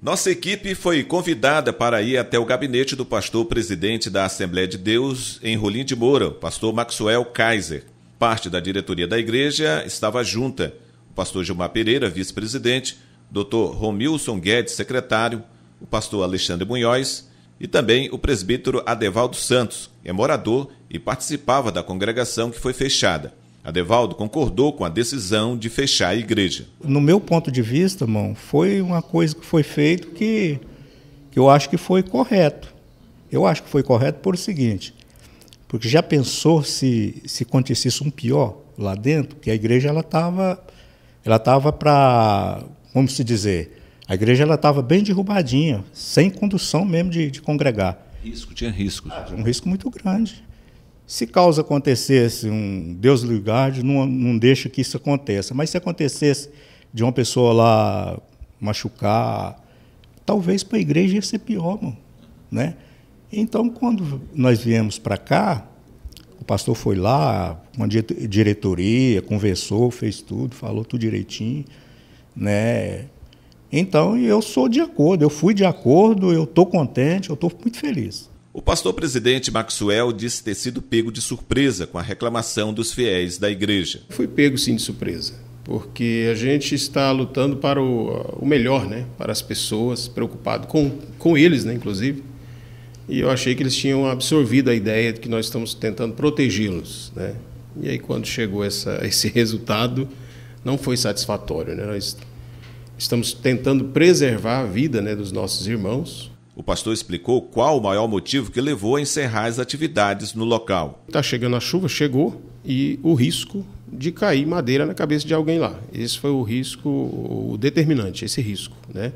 Nossa equipe foi convidada para ir até o gabinete do pastor presidente da Assembleia de Deus em Rolim de Moura, pastor Maxwell Kaiser. Parte da diretoria da igreja estava junta. O pastor Gilmar Pereira, vice-presidente, Dr. Romilson Guedes, secretário, o pastor Alexandre Munhoz e também o presbítero Adevaldo Santos, que é morador e participava da congregação que foi fechada. Adevaldo concordou com a decisão de fechar a igreja. No meu ponto de vista, irmão, foi uma coisa que foi feita que, que eu acho que foi correto. Eu acho que foi correto por o seguinte, porque já pensou se, se acontecesse um pior lá dentro, que a igreja ela estava ela tava para, como se dizer, a igreja ela estava bem derrubadinha, sem condução mesmo de, de congregar. Risco, tinha risco. Ah, um risco muito grande. Se caso acontecesse, um Deus lhe guarde, não, não deixa que isso aconteça. Mas se acontecesse de uma pessoa lá machucar, talvez para a igreja ia ser pior, mano, né? Então, quando nós viemos para cá, o pastor foi lá, uma diretoria, conversou, fez tudo, falou tudo direitinho, né? Então, eu sou de acordo, eu fui de acordo, eu estou contente, eu estou muito feliz. O pastor presidente Maxwell disse ter sido pego de surpresa com a reclamação dos fiéis da igreja. Fui pego sim de surpresa, porque a gente está lutando para o, o melhor, né? para as pessoas, preocupado com, com eles, né? inclusive. E eu achei que eles tinham absorvido a ideia de que nós estamos tentando protegê-los. Né? E aí, quando chegou essa, esse resultado, não foi satisfatório. Né? Nós estamos tentando preservar a vida né, dos nossos irmãos o pastor explicou qual o maior motivo que levou a encerrar as atividades no local. Está chegando a chuva, chegou, e o risco de cair madeira na cabeça de alguém lá. Esse foi o risco o determinante, esse risco. Né?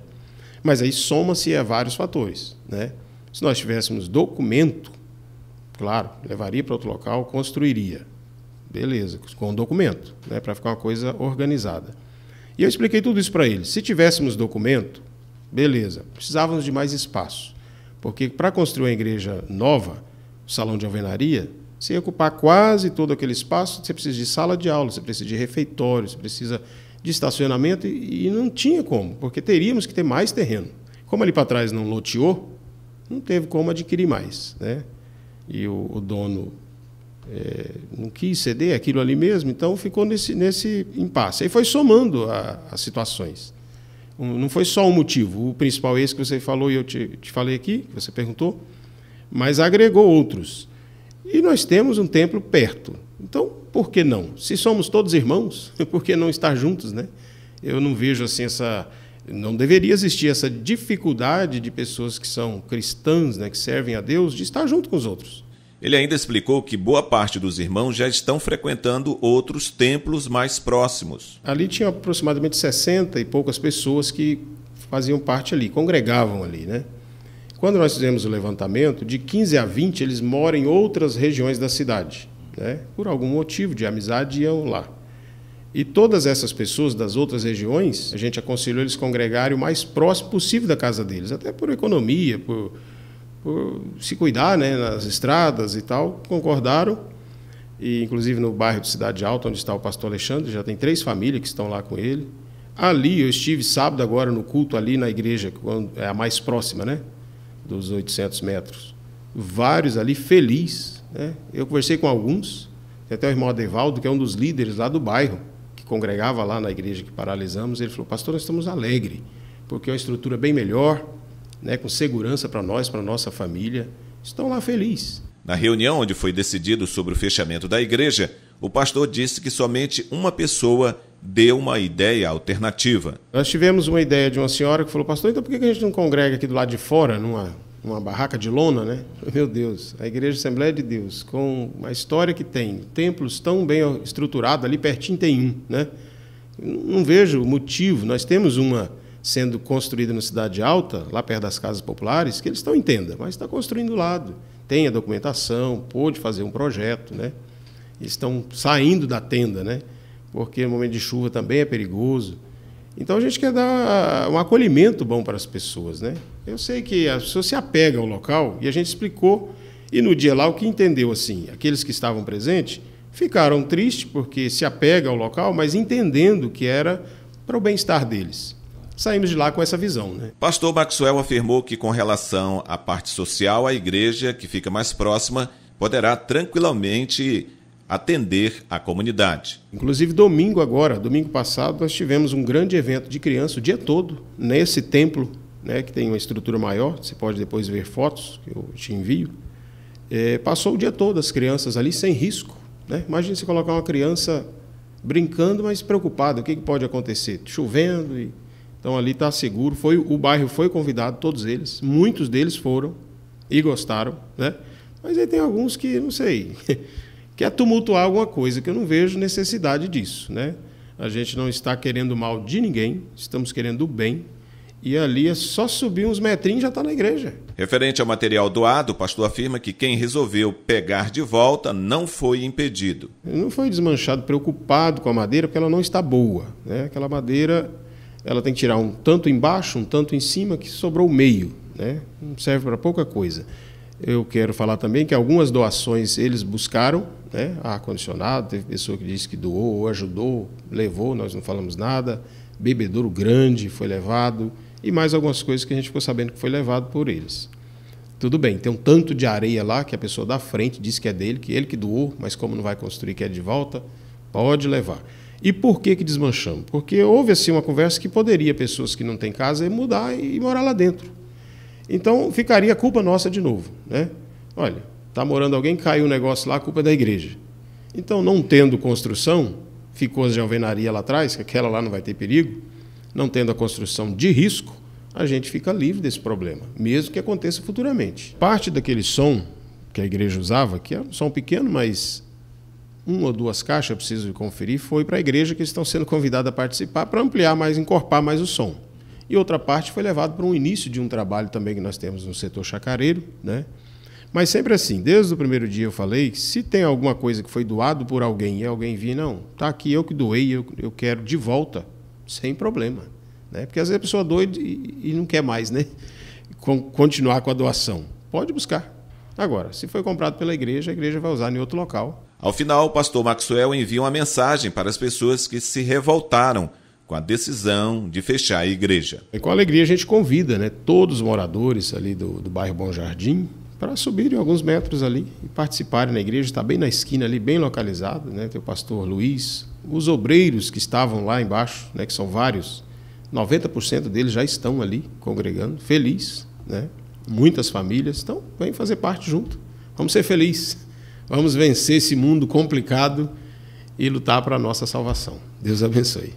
Mas aí soma-se a vários fatores. Né? Se nós tivéssemos documento, claro, levaria para outro local, construiria. Beleza, com documento, né, para ficar uma coisa organizada. E eu expliquei tudo isso para ele. Se tivéssemos documento, Beleza, precisávamos de mais espaço, porque para construir uma igreja nova, o salão de alvenaria, você ia ocupar quase todo aquele espaço, você precisa de sala de aula, você precisa de refeitório, você precisa de estacionamento, e, e não tinha como, porque teríamos que ter mais terreno. Como ali para trás não loteou, não teve como adquirir mais. Né? E o, o dono é, não quis ceder aquilo ali mesmo, então ficou nesse, nesse impasse. Aí foi somando as situações. Não foi só um motivo. O principal é esse que você falou e eu te, te falei aqui, que você perguntou, mas agregou outros. E nós temos um templo perto. Então, por que não? Se somos todos irmãos, por que não estar juntos, né? Eu não vejo assim essa não deveria existir essa dificuldade de pessoas que são cristãs, né, que servem a Deus, de estar junto com os outros. Ele ainda explicou que boa parte dos irmãos já estão frequentando outros templos mais próximos. Ali tinha aproximadamente 60 e poucas pessoas que faziam parte ali, congregavam ali, né? Quando nós fizemos o levantamento, de 15 a 20 eles moram em outras regiões da cidade, né? Por algum motivo de amizade iam lá. E todas essas pessoas das outras regiões, a gente aconselhou eles congregarem o mais próximo possível da casa deles, até por economia, por por se cuidar né, nas estradas e tal, concordaram. E, inclusive no bairro de Cidade Alta, onde está o pastor Alexandre, já tem três famílias que estão lá com ele. Ali, eu estive sábado agora no culto ali na igreja, que é a mais próxima, né? Dos 800 metros. Vários ali felizes. Né? Eu conversei com alguns, tem até o irmão Adevaldo, que é um dos líderes lá do bairro, que congregava lá na igreja que paralisamos. Ele falou: Pastor, nós estamos alegres, porque é uma estrutura bem melhor, né, com segurança para nós, para nossa família, estão lá felizes. Na reunião onde foi decidido sobre o fechamento da igreja, o pastor disse que somente uma pessoa deu uma ideia alternativa. Nós tivemos uma ideia de uma senhora que falou, pastor, então por que a gente não congrega aqui do lado de fora, numa, numa barraca de lona, né? Meu Deus, a Igreja Assembleia de Deus, com a história que tem, templos tão bem estruturados, ali pertinho tem um, né? Não vejo motivo, nós temos uma sendo construída na Cidade Alta, lá perto das casas populares, que eles estão em tenda, mas está construindo lado. Tem a documentação, pôde fazer um projeto, né? Eles estão saindo da tenda, né? Porque no momento de chuva também é perigoso. Então a gente quer dar ah, um acolhimento bom para as pessoas, né? Eu sei que as pessoas se apegam ao local e a gente explicou e no dia lá o que entendeu assim, aqueles que estavam presentes ficaram tristes porque se apegam ao local, mas entendendo que era para o bem-estar deles saímos de lá com essa visão. Né? Pastor Maxwell afirmou que, com relação à parte social, a igreja que fica mais próxima poderá tranquilamente atender a comunidade. Inclusive, domingo agora, domingo passado, nós tivemos um grande evento de criança o dia todo nesse templo, né, que tem uma estrutura maior, você pode depois ver fotos que eu te envio. É, passou o dia todo as crianças ali sem risco. Né? Imagina se colocar uma criança brincando, mas preocupada, o que, que pode acontecer? Chovendo e então ali está seguro. Foi o bairro foi convidado, todos eles, muitos deles foram e gostaram, né? Mas aí tem alguns que não sei, quer tumultuar alguma coisa que eu não vejo necessidade disso, né? A gente não está querendo mal de ninguém, estamos querendo o bem. E ali é só subir uns metrinhos e já está na igreja. Referente ao material doado, o pastor afirma que quem resolveu pegar de volta não foi impedido. Não foi desmanchado, preocupado com a madeira, porque ela não está boa. Né? Aquela madeira ela tem que tirar um tanto embaixo, um tanto em cima, que sobrou o meio. Né? Serve para pouca coisa. Eu quero falar também que algumas doações eles buscaram, né? ar-condicionado, teve pessoa que disse que doou, ajudou, levou, nós não falamos nada, bebedouro grande foi levado, e mais algumas coisas que a gente ficou sabendo que foi levado por eles. Tudo bem, tem um tanto de areia lá que a pessoa da frente disse que é dele, que ele que doou, mas como não vai construir, que é de volta, pode levar. E por que, que desmanchamos? Porque houve assim uma conversa que poderia pessoas que não têm casa mudar e morar lá dentro. Então ficaria a culpa nossa de novo. Né? Olha, está morando alguém, caiu um negócio lá, culpa é da igreja. Então, não tendo construção, ficou as de alvenaria lá atrás, que aquela lá não vai ter perigo, não tendo a construção de risco, a gente fica livre desse problema, mesmo que aconteça futuramente. Parte daquele som que a igreja usava, que é um som pequeno, mas uma ou duas caixas, preciso conferir, foi para a igreja que estão sendo convidados a participar para ampliar mais, encorpar mais o som. E outra parte foi levada para um início de um trabalho também que nós temos no setor chacareiro, né? Mas sempre assim, desde o primeiro dia eu falei se tem alguma coisa que foi doado por alguém e alguém vir, não, está aqui eu que doei, eu, eu quero de volta, sem problema. Né? Porque às vezes a pessoa é doida e, e não quer mais, né? continuar com a doação. Pode buscar. Agora, se foi comprado pela igreja, a igreja vai usar em outro local. Ao final, o pastor Maxwell envia uma mensagem para as pessoas que se revoltaram com a decisão de fechar a igreja. E é com alegria a gente convida né, todos os moradores ali do, do bairro Bom Jardim para subirem alguns metros ali e participarem na igreja. Está bem na esquina ali, bem localizado. Né? Tem o pastor Luiz, os obreiros que estavam lá embaixo, né, que são vários, 90% deles já estão ali congregando, feliz. Né? Muitas famílias. Então, vem fazer parte junto. Vamos ser felizes. Vamos vencer esse mundo complicado e lutar para a nossa salvação. Deus abençoe.